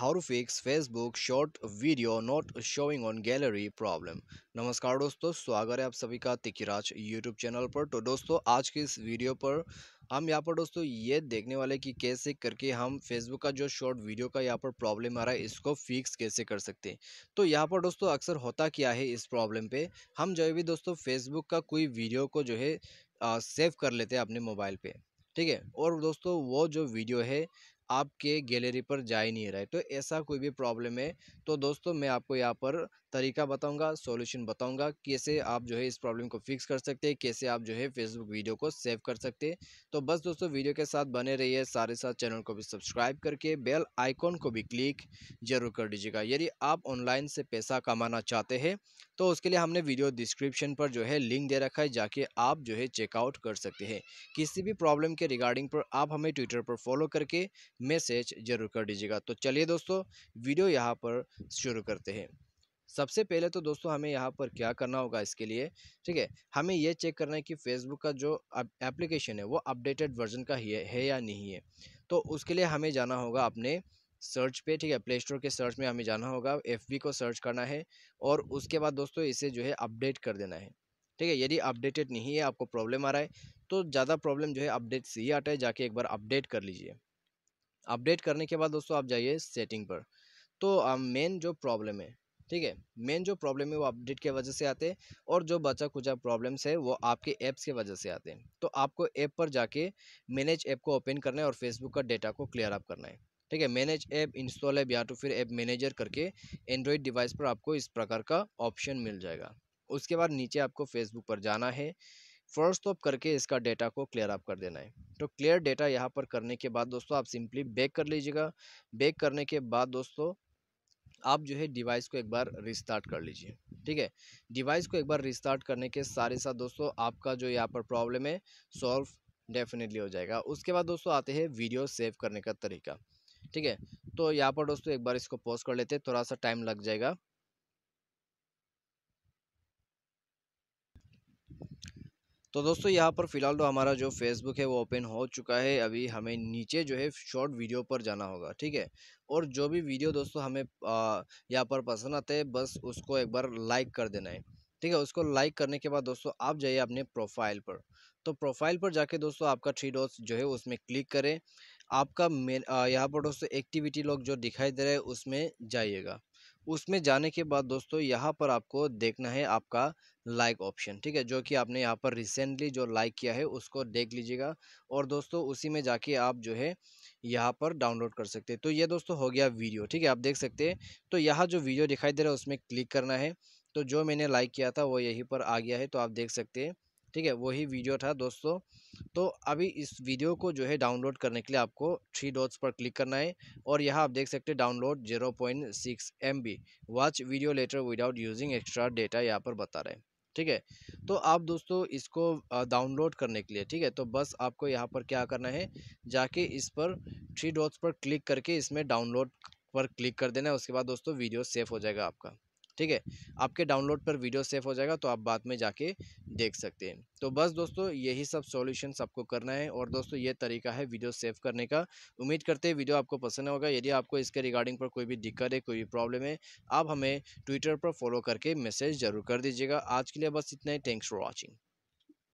how to fix Facebook short video not showing on gallery problem नमस्कार दोस्तों स्वागत है आप सभी का तिकीराज यूट्यूब चैनल पर तो दोस्तों आज के इस वीडियो पर हम यहाँ पर दोस्तों ये देखने वाले कि कैसे करके हम फेसबुक का जो शॉर्ट वीडियो का यहाँ पर प्रॉब्लम आ रहा है इसको फिक्स कैसे कर सकते हैं तो यहाँ पर दोस्तों अक्सर होता क्या है इस प्रॉब्लम पे हम जो भी दोस्तों फेसबुक का कोई वीडियो को जो है सेव कर लेते हैं अपने मोबाइल पे ठीक है और दोस्तों वो जो वीडियो है आपके गैलरी पर जा ही नहीं रहा है तो ऐसा कोई भी प्रॉब्लम है तो दोस्तों मैं आपको यहाँ पर तरीका बताऊंगा सॉल्यूशन बताऊंगा कैसे आप जो है इस प्रॉब्लम को फिक्स कर सकते हैं कैसे आप जो है फेसबुक वीडियो को सेव कर सकते हैं तो बस दोस्तों वीडियो के साथ बने रहिए सारे साथ चैनल को भी सब्सक्राइब करके बेल आइकॉन को भी क्लिक जरूर कर दीजिएगा यदि आप ऑनलाइन से पैसा कमाना चाहते हैं तो उसके लिए हमने वीडियो डिस्क्रिप्शन पर जो है लिंक दे रखा है जाके आप जो है चेकआउट कर सकते हैं किसी भी प्रॉब्लम के रिगार्डिंग पर आप हमें ट्विटर पर फॉलो करके मैसेज जरूर कर दीजिएगा तो चलिए दोस्तों वीडियो यहाँ पर शुरू करते हैं सबसे पहले तो दोस्तों हमें यहाँ पर क्या करना होगा इसके लिए ठीक है हमें यह चेक करना है कि फेसबुक का जो एप्लीकेशन है वो अपडेटेड वर्जन का ही है या नहीं है तो उसके लिए हमें जाना होगा अपने सर्च पे ठीक है प्ले स्टोर के सर्च में हमें जाना होगा एफ को सर्च करना है और उसके बाद दोस्तों इसे जो है अपडेट कर देना है ठीक है यदि अपडेटेड नहीं है आपको प्रॉब्लम आ रहा है तो ज़्यादा प्रॉब्लम जो है अपडेट से ही आता है जाके एक बार अपडेट कर लीजिए अपडेट करने के बाद दोस्तों आप जाइए सेटिंग पर तो मेन जो प्रॉब्लम है ठीक है मेन जो प्रॉब्लम है वो अपडेट के वजह से आते हैं और जो बचा कुचा प्रॉब्लम्स है वो आपके ऐप्स के वजह से आते हैं तो आपको ऐप पर जाके मैनेज ऐप को ओपन करना है और फेसबुक का डेटा को क्लियर अप करना है ठीक है मैनेज ऐप इंस्टॉल ऐप या तो फिर ऐप मैनेजर करके एंड्रॉयड डिवाइस पर आपको इस प्रकार का ऑप्शन मिल जाएगा उसके बाद नीचे आपको फेसबुक पर जाना है फर्स्ट ऑफ तो करके इसका डेटा को क्लियर अप कर देना है तो क्लियर डेटा यहाँ पर करने के बाद दोस्तों आप सिंपली बैक कर लीजिएगा बैक करने के बाद दोस्तों आप जो है डिवाइस को एक बार रिस्टार्ट कर लीजिए ठीक है डिवाइस को एक बार रिस्टार्ट करने के सारे साथ दोस्तों आपका जो यहाँ पर प्रॉब्लम है सॉल्व डेफिनेटली हो जाएगा उसके बाद दोस्तों आते हैं वीडियो सेव करने का तरीका ठीक है तो यहाँ पर दोस्तों एक बार इसको पॉज कर लेते हैं थोड़ा सा टाइम लग जाएगा तो दोस्तों यहाँ पर फ़िलहाल तो हमारा जो फेसबुक है वो ओपन हो चुका है अभी हमें नीचे जो है शॉर्ट वीडियो पर जाना होगा ठीक है और जो भी वीडियो दोस्तों हमें यहाँ पर पसंद आते हैं बस उसको एक बार लाइक कर देना है ठीक है उसको लाइक करने के बाद दोस्तों आप जाइए अपने प्रोफाइल पर तो प्रोफाइल पर जाके दोस्तों आपका थ्री डॉट्स जो है उसमें क्लिक करें आपका मेन यहाँ पर दोस्तों एक्टिविटी लोग जो दिखाई दे रहा है उसमें जाइएगा उसमें जाने के बाद दोस्तों यहाँ पर आपको देखना है आपका लाइक ऑप्शन ठीक है जो कि आपने यहाँ पर रिसेंटली जो लाइक किया है उसको देख लीजिएगा और दोस्तों उसी में जाके आप जो है यहाँ पर डाउनलोड कर सकते हैं तो ये दोस्तों हो गया वीडियो ठीक है आप देख सकते हैं तो यहाँ जो वीडियो दिखाई दे रहा है उसमें क्लिक करना है तो जो मैंने लाइक किया था वो यहीं पर आ गया है तो आप देख सकते हैं ठीक है वही वीडियो था दोस्तों तो अभी इस वीडियो को जो है डाउनलोड करने के लिए आपको थ्री डॉट्स पर क्लिक करना है और यहाँ आप देख सकते हैं download zero point six M B watch video later without using extra data यहाँ पर बता रहे हैं ठीक है तो आप दोस्तों इसको डाउनलोड करने के लिए ठीक है तो बस आपको यहाँ पर क्या करना है जाके इस पर थ्री डॉट्स पर क्लिक करके इसमें डाउनलोड पर क्लिक कर देना है उसके बाद दोस्तों वीडियो सेफ हो जाएगा आपका ठीक है आपके डाउनलोड पर वीडियो सेफ हो जाएगा तो आप बाद में जाके देख सकते हैं तो बस दोस्तों यही सब सोल्यूशन आपको करना है और दोस्तों ये तरीका है वीडियो सेव करने का उम्मीद करते हैं वीडियो आपको पसंद होगा यदि आपको इसके रिगार्डिंग पर कोई भी दिक्कत है कोई भी प्रॉब्लम है आप हमें ट्विटर पर फॉलो करके मैसेज जरूर कर दीजिएगा आज के लिए बस इतना ही थैंक्स फॉर वॉचिंग